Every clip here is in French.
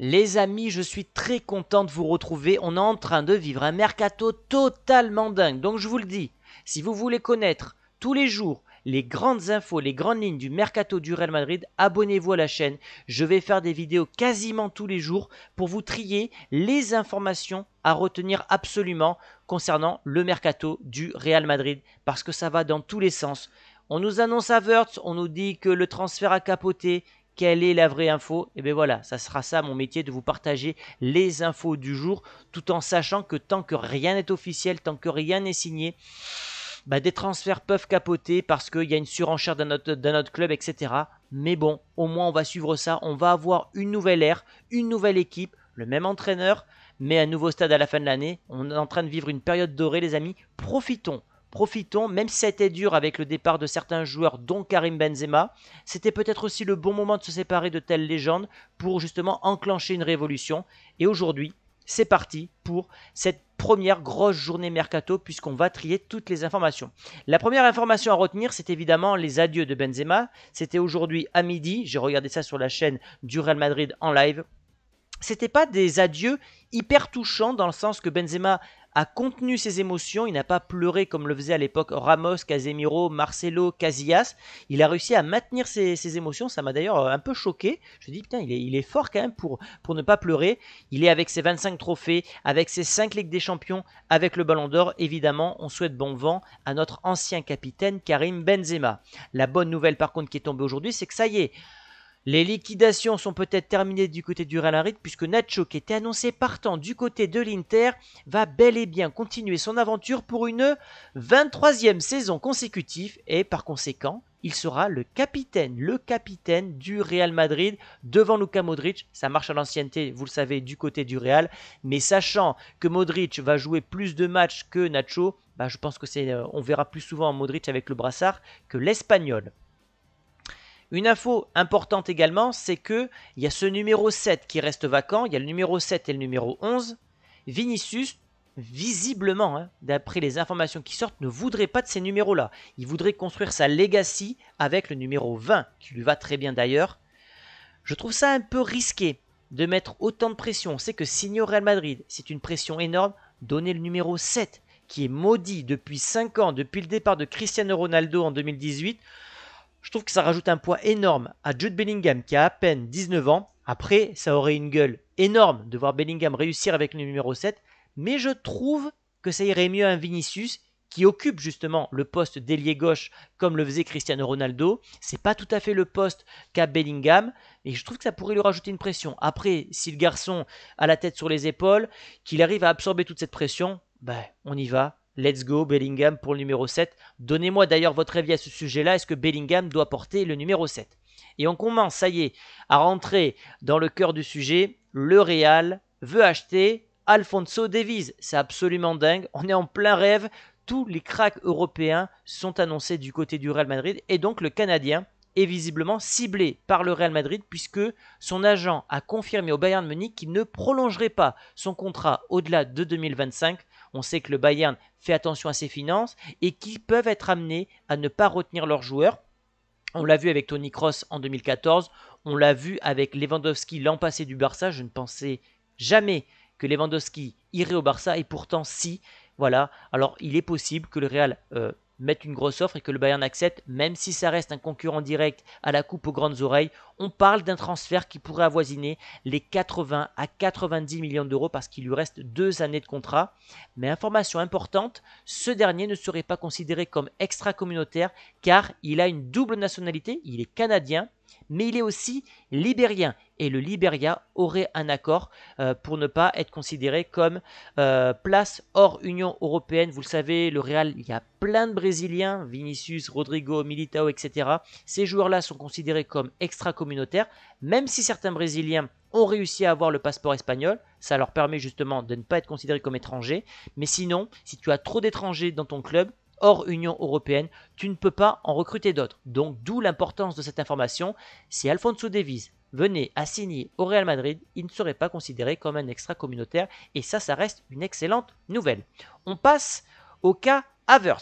Les amis, je suis très content de vous retrouver. On est en train de vivre un mercato totalement dingue. Donc je vous le dis, si vous voulez connaître tous les jours les grandes infos, les grandes lignes du mercato du Real Madrid, abonnez-vous à la chaîne. Je vais faire des vidéos quasiment tous les jours pour vous trier les informations à retenir absolument concernant le mercato du Real Madrid parce que ça va dans tous les sens. On nous annonce à on nous dit que le transfert a capoté, quelle est la vraie info Et eh bien voilà, ça sera ça mon métier de vous partager les infos du jour, tout en sachant que tant que rien n'est officiel, tant que rien n'est signé, bah, des transferts peuvent capoter parce qu'il y a une surenchère d'un autre, autre, club, etc. Mais bon, au moins on va suivre ça, on va avoir une nouvelle ère, une nouvelle équipe, le même entraîneur, mais un nouveau stade à la fin de l'année. On est en train de vivre une période dorée les amis, profitons Profitons, même si c'était dur avec le départ de certains joueurs, dont Karim Benzema, c'était peut-être aussi le bon moment de se séparer de telles légendes pour justement enclencher une révolution. Et aujourd'hui, c'est parti pour cette première grosse journée mercato puisqu'on va trier toutes les informations. La première information à retenir, c'est évidemment les adieux de Benzema. C'était aujourd'hui à midi, j'ai regardé ça sur la chaîne du Real Madrid en live. C'était pas des adieux hyper touchants dans le sens que Benzema a contenu ses émotions, il n'a pas pleuré comme le faisait à l'époque Ramos, Casemiro, Marcelo, Casillas. Il a réussi à maintenir ses, émotions, ça m'a d'ailleurs euh, un peu choqué. Je dis, putain, il est, fort quand même pour, pour ne pas pleurer. Il est avec ses 25 trophées, avec ses 5 Ligues des Champions, avec le Ballon d'Or. Évidemment, on souhaite bon vent à notre ancien capitaine Karim Benzema. La bonne nouvelle par contre qui est tombée aujourd'hui, c'est que ça y est. Les liquidations sont peut-être terminées du côté du Real Madrid puisque Nacho, qui était annoncé partant du côté de l'Inter, va bel et bien continuer son aventure pour une 23e saison consécutive et par conséquent, il sera le capitaine, le capitaine du Real Madrid devant Luka Modric. Ça marche à l'ancienneté, vous le savez, du côté du Real. Mais sachant que Modric va jouer plus de matchs que Nacho, bah je pense que c'est, euh, on verra plus souvent Modric avec le brassard que l'Espagnol. Une info importante également, c'est que il y a ce numéro 7 qui reste vacant, il y a le numéro 7 et le numéro 11. Vinicius, visiblement, hein, d'après les informations qui sortent, ne voudrait pas de ces numéros-là. Il voudrait construire sa legacy avec le numéro 20, qui lui va très bien d'ailleurs. Je trouve ça un peu risqué de mettre autant de pression. On sait que signer Real Madrid, c'est une pression énorme. Donner le numéro 7, qui est maudit depuis 5 ans, depuis le départ de Cristiano Ronaldo en 2018, je trouve que ça rajoute un poids énorme à Jude Bellingham qui a à peine 19 ans. Après, ça aurait une gueule énorme de voir Bellingham réussir avec le numéro 7, mais je trouve que ça irait mieux à un Vinicius qui occupe justement le poste d'ailier gauche comme le faisait Cristiano Ronaldo. C'est pas tout à fait le poste qu'a Bellingham et je trouve que ça pourrait lui rajouter une pression. Après, si le garçon a la tête sur les épaules, qu'il arrive à absorber toute cette pression, ben on y va, Let's go Bellingham pour le numéro 7. Donnez-moi d'ailleurs votre avis à ce sujet-là. Est-ce que Bellingham doit porter le numéro 7 Et on commence, ça y est, à rentrer dans le cœur du sujet. Le Real veut acheter Alfonso Davies. C'est absolument dingue. On est en plein rêve. Tous les cracks européens sont annoncés du côté du Real Madrid. Et donc le Canadien est visiblement ciblé par le Real Madrid puisque son agent a confirmé au Bayern Munich qu'il ne prolongerait pas son contrat au-delà de 2025 on sait que le Bayern fait attention à ses finances et qu'ils peuvent être amenés à ne pas retenir leurs joueurs. On l'a vu avec Tony Cross en 2014, on l'a vu avec Lewandowski l'an passé du Barça. Je ne pensais jamais que Lewandowski irait au Barça et pourtant si. Voilà, alors il est possible que le Real euh, mettre une grosse offre et que le Bayern accepte, même si ça reste un concurrent direct à la coupe aux grandes oreilles, on parle d'un transfert qui pourrait avoisiner les 80 à 90 millions d'euros parce qu'il lui reste deux années de contrat. Mais information importante, ce dernier ne serait pas considéré comme extra-communautaire car il a une double nationalité, il est canadien mais il est aussi libérien. Et le Liberia aurait un accord euh, pour ne pas être considéré comme euh, place hors Union Européenne. Vous le savez, le Real, il y a plein de Brésiliens, Vinicius, Rodrigo, Militao, etc. Ces joueurs-là sont considérés comme extra-communautaires, même si certains Brésiliens ont réussi à avoir le passeport espagnol, ça leur permet justement de ne pas être considérés comme étrangers. Mais sinon, si tu as trop d'étrangers dans ton club, hors Union européenne, tu ne peux pas en recruter d'autres. Donc d'où l'importance de cette information. Si Alfonso Davies venait à signer au Real Madrid, il ne serait pas considéré comme un extra communautaire et ça, ça reste une excellente nouvelle. On passe au cas Avers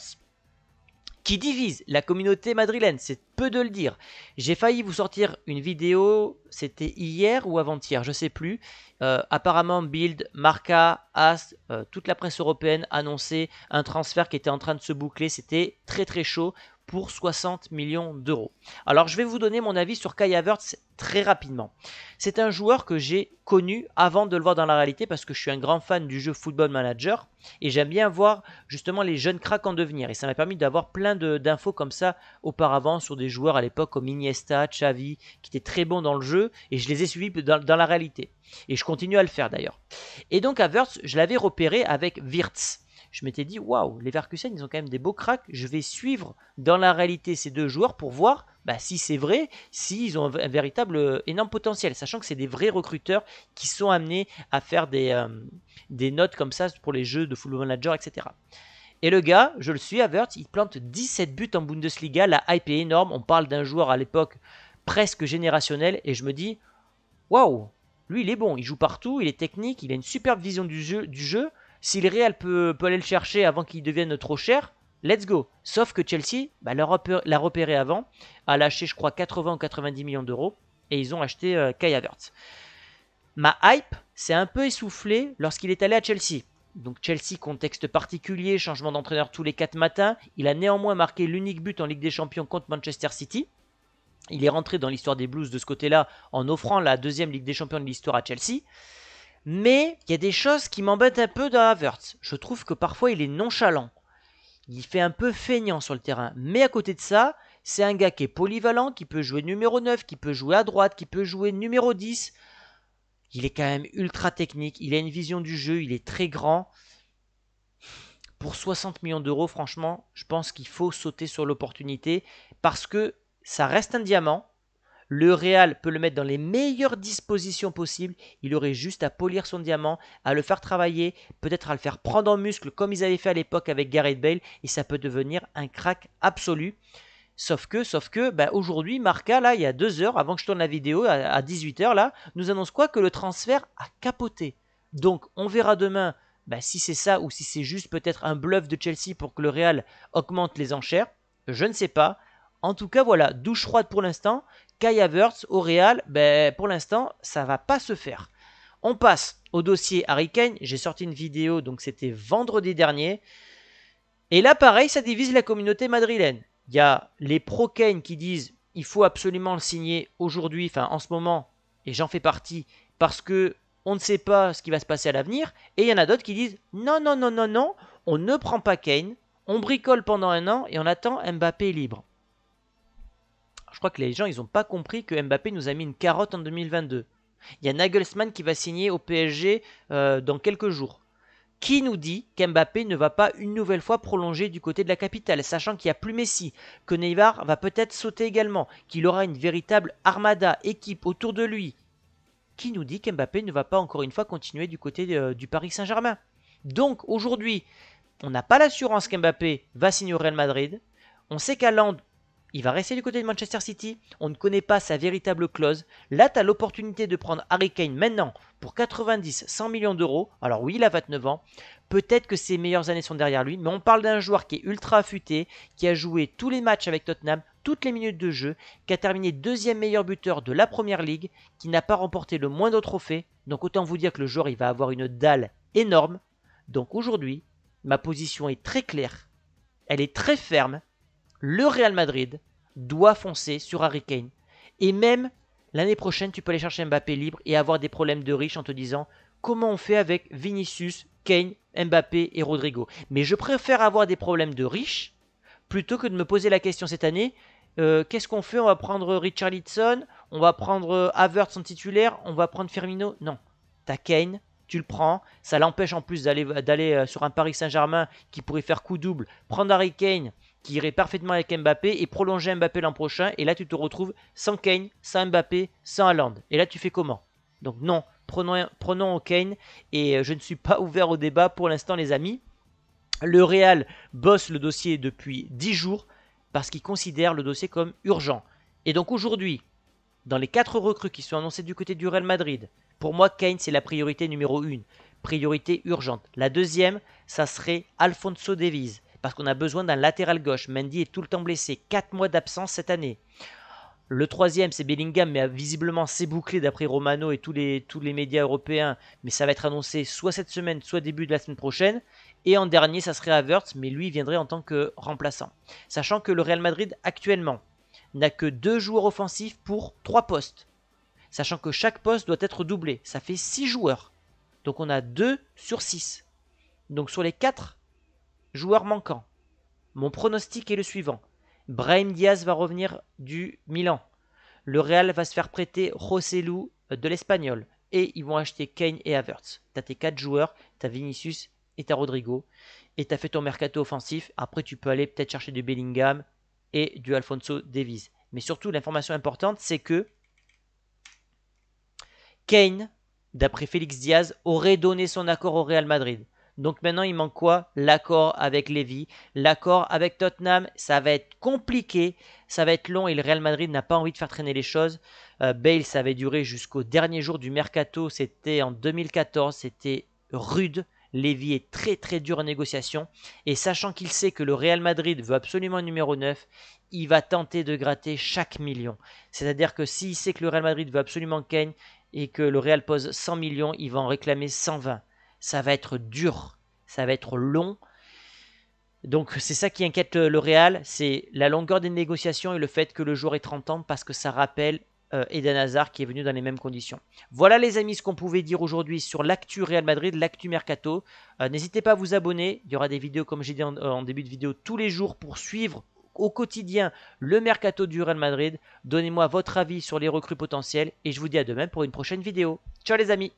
qui divise la communauté madrilène, c'est peu de le dire. J'ai failli vous sortir une vidéo, c'était hier ou avant-hier, je ne sais plus. Euh, apparemment, Bild, Marca, AST, euh, toute la presse européenne annonçait un transfert qui était en train de se boucler, c'était très très chaud pour 60 millions d'euros. Alors je vais vous donner mon avis sur Kai Havertz très rapidement. C'est un joueur que j'ai connu avant de le voir dans la réalité parce que je suis un grand fan du jeu Football Manager et j'aime bien voir justement les jeunes cracks en devenir et ça m'a permis d'avoir plein d'infos comme ça auparavant sur des joueurs à l'époque comme Iniesta, Xavi qui étaient très bons dans le jeu et je les ai suivis dans, la réalité et je continue à le faire d'ailleurs. Et donc Havertz, je l'avais repéré avec Wirtz je m'étais dit waouh, les Verkusen, ils ont quand même des beaux cracks. Je vais suivre dans la réalité ces deux joueurs pour voir bah, si c'est vrai, s'ils ont un véritable euh, énorme potentiel, sachant que c'est des vrais recruteurs qui sont amenés à faire des, euh, des notes comme ça pour les jeux de football manager, etc. Et le gars, je le suis, Avert, il plante 17 buts en Bundesliga, la hype est énorme, on parle d'un joueur à l'époque presque générationnel, et je me dis, waouh, lui il est bon, il joue partout, il est technique, il a une superbe vision du jeu, du jeu si le Real peut, peut aller le chercher avant qu'il devienne trop cher, let's go. Sauf que Chelsea bah, l'a, repéré, avant, a lâché je crois 80 ou 90 millions d'euros et ils ont acheté euh, Kai Havertz. Ma hype s'est un peu essoufflée lorsqu'il est allé à Chelsea. Donc Chelsea, contexte particulier, changement d'entraîneur tous les 4 matins. Il a néanmoins marqué l'unique but en Ligue des Champions contre Manchester City. Il est rentré dans l'histoire des Blues de ce côté-là en offrant la deuxième Ligue des Champions de l'histoire à Chelsea. Mais il y a des choses qui m'embêtent un peu dans Havertz. Je trouve que parfois il est nonchalant. Il fait un peu feignant sur le terrain. Mais à côté de ça, c'est un gars qui est polyvalent, qui peut jouer numéro 9, qui peut jouer à droite, qui peut jouer numéro 10. Il est quand même ultra technique, il a une vision du jeu, il est très grand. Pour 60 millions d'euros, franchement, je pense qu'il faut sauter sur l'opportunité parce que ça reste un diamant. Le Real peut le mettre dans les meilleures dispositions possibles. Il aurait juste à polir son diamant, à le faire travailler, peut-être à le faire prendre en muscle comme ils avaient fait à l'époque avec Gareth Bale et ça peut devenir un crack absolu. Sauf que, sauf que, bah, aujourd'hui, Marca, là, il y a deux heures, avant que je tourne la vidéo, à 18h, là, nous annonce quoi Que le transfert a capoté. Donc, on verra demain bah, si c'est ça ou si c'est juste peut-être un bluff de Chelsea pour que le Real augmente les enchères. Je ne sais pas. En tout cas, voilà, douche froide pour l'instant. Kai Havertz au Real, ben, pour l'instant, ça va pas se faire. On passe au dossier Harry Kane. J'ai sorti une vidéo, donc c'était vendredi dernier. Et là, pareil, ça divise la communauté madrilène. Il y a les pro Kane qui disent il faut absolument le signer aujourd'hui, enfin en ce moment, et j'en fais partie, parce que on ne sait pas ce qui va se passer à l'avenir. Et il y en a d'autres qui disent non, non, non, non, non, on ne prend pas Kane, on bricole pendant un an et on attend Mbappé libre je crois que les gens, ils n'ont pas compris que Mbappé nous a mis une carotte en 2022. Il y a Nagelsmann qui va signer au PSG euh, dans quelques jours. Qui nous dit qu'Mbappé ne va pas une nouvelle fois prolonger du côté de la capitale, sachant qu'il n'y a plus Messi, que Neymar va peut-être sauter également, qu'il aura une véritable armada, équipe autour de lui Qui nous dit qu'Mbappé ne va pas encore une fois continuer du côté euh, du Paris Saint-Germain Donc aujourd'hui, on n'a pas l'assurance qu'Mbappé va signer au Real Madrid. On sait qu'à qu'Aland il va rester du côté de Manchester City. On ne connaît pas sa véritable clause. Là, tu as l'opportunité de prendre Harry Kane maintenant pour 90-100 millions d'euros. Alors oui, il a 29 ans. Peut-être que ses meilleures années sont derrière lui, mais on parle d'un joueur qui est ultra affûté, qui a joué tous les matchs avec Tottenham, toutes les minutes de jeu, qui a terminé deuxième meilleur buteur de la Première Ligue, qui n'a pas remporté le moindre trophée. Donc autant vous dire que le joueur, il va avoir une dalle énorme. Donc aujourd'hui, ma position est très claire, elle est très ferme, le Real Madrid doit foncer sur Harry Kane. Et même l'année prochaine, tu peux aller chercher Mbappé libre et avoir des problèmes de riche en te disant comment on fait avec Vinicius, Kane, Mbappé et Rodrigo. Mais je préfère avoir des problèmes de riche plutôt que de me poser la question cette année euh, qu'est-ce qu'on fait On va prendre Richard Litson, on va prendre euh, Havertz son titulaire, on va prendre Firmino Non. T'as Kane, tu le prends. Ça l'empêche en plus d'aller euh, sur un Paris Saint-Germain qui pourrait faire coup double. Prendre Harry Kane qui irait parfaitement avec Mbappé et prolonger Mbappé l'an prochain. Et là, tu te retrouves sans Kane, sans Mbappé, sans Haaland. Et là, tu fais comment Donc non, prenons, prenons Kane. Et euh, je ne suis pas ouvert au débat pour l'instant, les amis. Le Real bosse le dossier depuis 10 jours parce qu'il considère le dossier comme urgent. Et donc aujourd'hui, dans les 4 recrues qui sont annoncées du côté du Real Madrid, pour moi, Kane, c'est la priorité numéro 1. Priorité urgente. La deuxième, ça serait Alfonso Davies parce qu'on a besoin d'un latéral gauche. Mendy est tout le temps blessé, 4 mois d'absence cette année. Le troisième, c'est Bellingham, mais visiblement c'est bouclé d'après Romano et tous les, tous les médias européens. Mais ça va être annoncé soit cette semaine, soit début de la semaine prochaine. Et en dernier, ça serait Havertz, mais lui viendrait en tant que remplaçant. Sachant que le Real Madrid actuellement n'a que deux joueurs offensifs pour trois postes. Sachant que chaque poste doit être doublé. Ça fait six joueurs. Donc on a 2 sur 6. Donc sur les 4... Joueur manquant. Mon pronostic est le suivant. Brahim Diaz va revenir du Milan. Le Real va se faire prêter Rossellou euh, de l'Espagnol. Et ils vont acheter Kane et Havertz. T'as tes 4 joueurs, t'as Vinicius et t'as Rodrigo. Et t'as fait ton mercato offensif. Après, tu peux aller peut-être chercher du Bellingham et du Alfonso Davies. Mais surtout, l'information importante, c'est que Kane, d'après Félix Diaz, aurait donné son accord au Real Madrid. Donc maintenant, il manque quoi L'accord avec Lévy, l'accord avec Tottenham. Ça va être compliqué, ça va être long et le Real Madrid n'a pas envie de faire traîner les choses. Euh, Bale, ça avait duré jusqu'au dernier jour du mercato. C'était en 2014, c'était rude. Lévy est très très dur en négociation. Et sachant qu'il sait que le Real Madrid veut absolument un numéro 9, il va tenter de gratter chaque million. C'est-à-dire que s'il sait que le Real Madrid veut absolument Kane et que le Real pose 100 millions, il va en réclamer 120 ça va être dur, ça va être long. Donc c'est ça qui inquiète le, Real, c'est la longueur des négociations et le fait que le joueur ait 30 ans parce que ça rappelle euh, Eden Hazard qui est venu dans les mêmes conditions. Voilà les amis ce qu'on pouvait dire aujourd'hui sur l'actu Real Madrid, l'actu Mercato. Euh, n'hésitez pas à vous abonner, il y aura des vidéos comme j'ai dit en, en début de vidéo tous les jours pour suivre au quotidien le Mercato du Real Madrid. Donnez-moi votre avis sur les recrues potentielles et je vous dis à demain pour une prochaine vidéo. Ciao les amis